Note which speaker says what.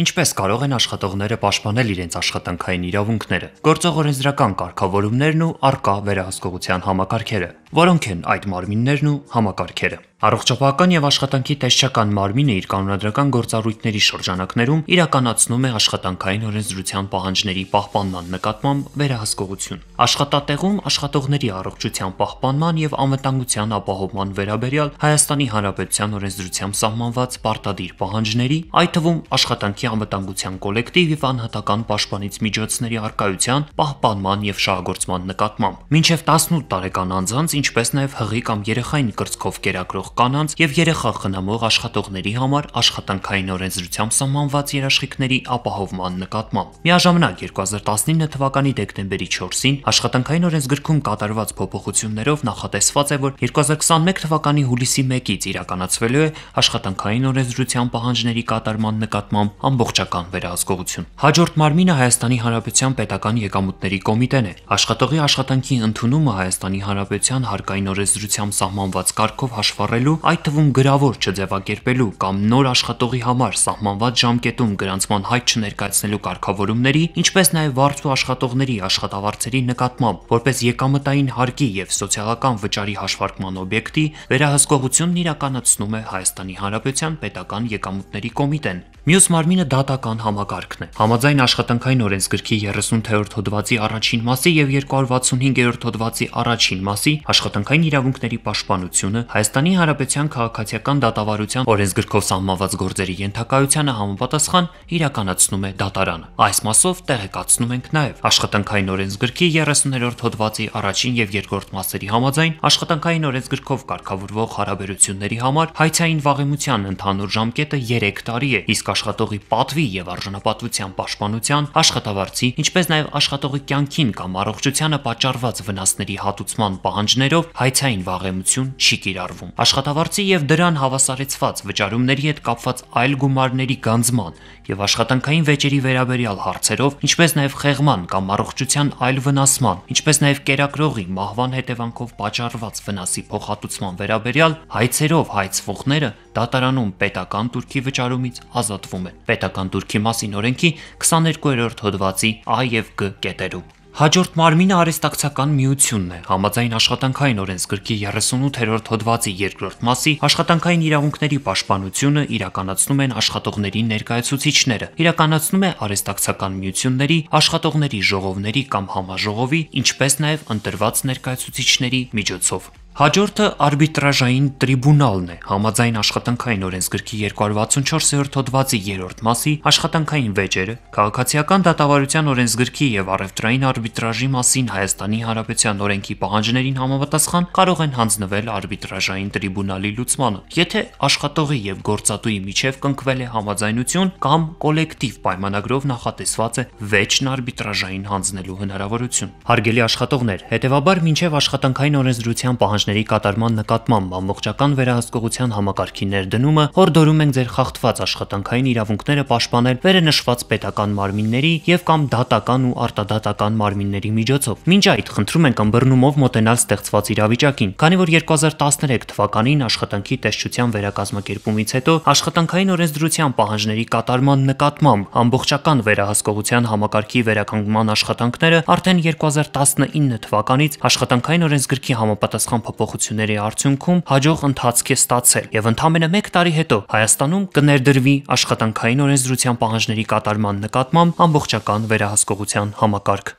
Speaker 1: Ինչպես կարող են աշխատողները պաշտպանել իրենց աշխատանքային իրավունքները, գործող օրենսդրական կարգավորումներն ու առկա վերահսկողության համակարգերը։ Որոնք են այդ մարմիններն ու համակարգերը։ Առողջապահական եւ աշխատանքի տեսչական մարմինը իր կանոնադրական գործառույթների շրջանակներում իրականացնում է աշխատանքային օրենսդրության պահանջների պահպանման նկատմամբ վերահսկողություն։ Աշխատատեղում աշխատողների առողջության պահպանման եւ անվտանգության ապահովման վերաբերյալ Հայաստանի Հանրապետության օրենսդրությամբ սահմանված պարտադիր պահանջների, այդ թվում աշխատանքի անվտանգության կոլեկտիվ եւ անհատական պաշտպանից միջոցների արկայության, պահպանման եւ շահագործման նկատմամբ։ Մինչեւ 18 տարեկան անձանց ինչպես նաև հղի կամ երեխային կրծքով կերակրող կանանց եւ երեխա խնամող աշխատողների համար աշխատանքային օրենսդրությամբ սահմանված երաշխիքների ապահովման նկատմամբ։ Միաժամանակ 2019 թվականի դեկտեմբերի 4-ին աշխատանքային օրենսգրքում կատարված փոփոխություններով նախատեսված է, որ 2021 թվականի հուլիսի 1-ից իրականացվելու է աշխատանքային օրենսդրության պահանջների կատարման նկատմամբ ամբողջական վերահսկողություն։ Հաջորդ մարմինը Հայաստանի Հանրապետության Պետական Եկամուտների Կոմիտեն է։ Աշխատողի աշխատանքի ընդունումը Հայաստանի Հանրապետության հարկային օրենսդրությամբ սահմանված կարգով հաշվառելու, այդ թվում գրավոր չձևակերպելու կամ նոր աշխատողի համար սահմանված ժամկետում գրանցման հայտ չներկայացնելու կարգավորումների, ինչպես նաև վարձ ու աշխատողների աշխատավարձերի նկատմամբ, որպես եկամտային հարկի եւ սոցիալական վճարի հաշվարկման օբյեկտի վերահսկողությունն իրականացնում է Հայաստանի Հանրապետության պետական եկամուտների կոմիտեն։ Մյուս մարմինը դատական համակարգն է։ Համաձայն աշխատանքային օրենսգրքի 30-րդ հոդվածի առաջին մասի եւ 265-րդ հոդվածի առաջին մասի աշխատանքային իրավունքների պաշտպանությունը Հայաստանի Հանրապետության քաղաքացիական դատավարության օրենսգրքով սահմանված գործերի ենթակայությանը համապատասխան իրականացնում է դատարանը։ Այս մասով տեղեկացնում ենք նաեւ աշխատանքային օրենսգրքի 30-րդ հոդվածի առաջին եւ երկրորդ մասերի համաձայն աշխատանքային օրենսգրքով կարգավորվող հարաբերությունների համար հայցային վաղեմության ընդհանուր ժամկետը 3 տարի է, իսկ աշխատողի պատվի եւ արժանապատվության պաշտպանության, աշխատավարձի, ինչպես նաեւ աշխատողի կյանքին կամ առողջությանը պատճառված վնասների հատուցման պահանջներով հայցային վաղեմություն չի կիրառվում։ Աշխատավարձի եւ դրան հավասարեցված վճարումների հետ կապված այլ գումարների գանձման եւ աշխատանքային վեճերի վերաբերյալ հարցերով, ինչպես նաեւ խեղման կամ առողջության այլ վնասման, ինչպես նաեւ կերակրողի մահվան հետևանքով պատճառված վնասի փոխհատուցման վերաբերյալ հայցերով հայցվողները դատարանում պետական турքի վճարումից ազատվում են։ Պետական турքի մասին օրենքի 22-րդ հոդվածի Ա եւ Գ կետերում։ Հաջորդ մարմինը արեստակցական միությունն է։ Համաձայն աշխատանքային օրենսգրքի 38-րդ հոդվածի 2-րդ մասի աշխատանքային իրավունքների պաշտպանությունը իրականացնում են աշխատողների ներկայացուցիչները։ Իրականացնում է արեստակցական միությունների, աշխատողների ժողովների կամ համաժողովի, ինչպես նաև ընտրված ներկայացուցիչների միջոցով։ Հաջորդը արբիտրաժային տրիբունալն է, համաձայն աշխատանքային օրենսգրքի 264-րդ հոդվածի 3-րդ մասի աշխատանքային վեճերը, քաղաքացիական դատավարության օրենսգրքի եւ առևտրային արբիտրաժի մասին Հայաստանի Հանրապետության օրենքի պահանջներին համապատասխան կարող են հանձնվել արբիտրաժային տրիբունալի լուծմանը, եթե աշխատողի եւ գործատուի միջև կնքվել է համաձայնություն կամ կոլեկտիվ պայմանագրով նախատեսված է վեճն արբիտրաժային հանձնելու հնարավորություն։ Հարգելի աշխատողներ, հետեւաբար ոչ միայն աշխատանքային օրենսդրության պահանջ գործընթացների կատարման նկատմամբ ամբողջական վերահսկողության համակարգի ներդնումը հորդորում ենք ձեր խախտված աշխատանքային իրավունքները պաշտպանել վերնշված պետական մարմինների եւ կամ դատական ու արտադատական մարմինների միջոցով։ Մինչ այդ խնդրում ենք ըմբռնումով մոտենալ ստեղծված իրավիճակին, քանի որ 2013 թվականին աշխատանքի տեսչության վերակազմակերպումից հետո աշխատանքային օրենսդրության պահանջների կատարման նկատմամբ ամբողջական վերահսկողության համակարգի վերականգնման աշխատանքները արդեն 2019 թվականից աշխատանքային օրենսգրքի համապատասխան հեղափոխությունների արդյունքում հաջող ընթացք է ստացել եւ ընդամենը 1 տարի հետո Հայաստանում կներդրվի աշխատանքային օրենսդրության պահանջների կատարման նկատմամբ ամբողջական վերահսկողության համակարգ։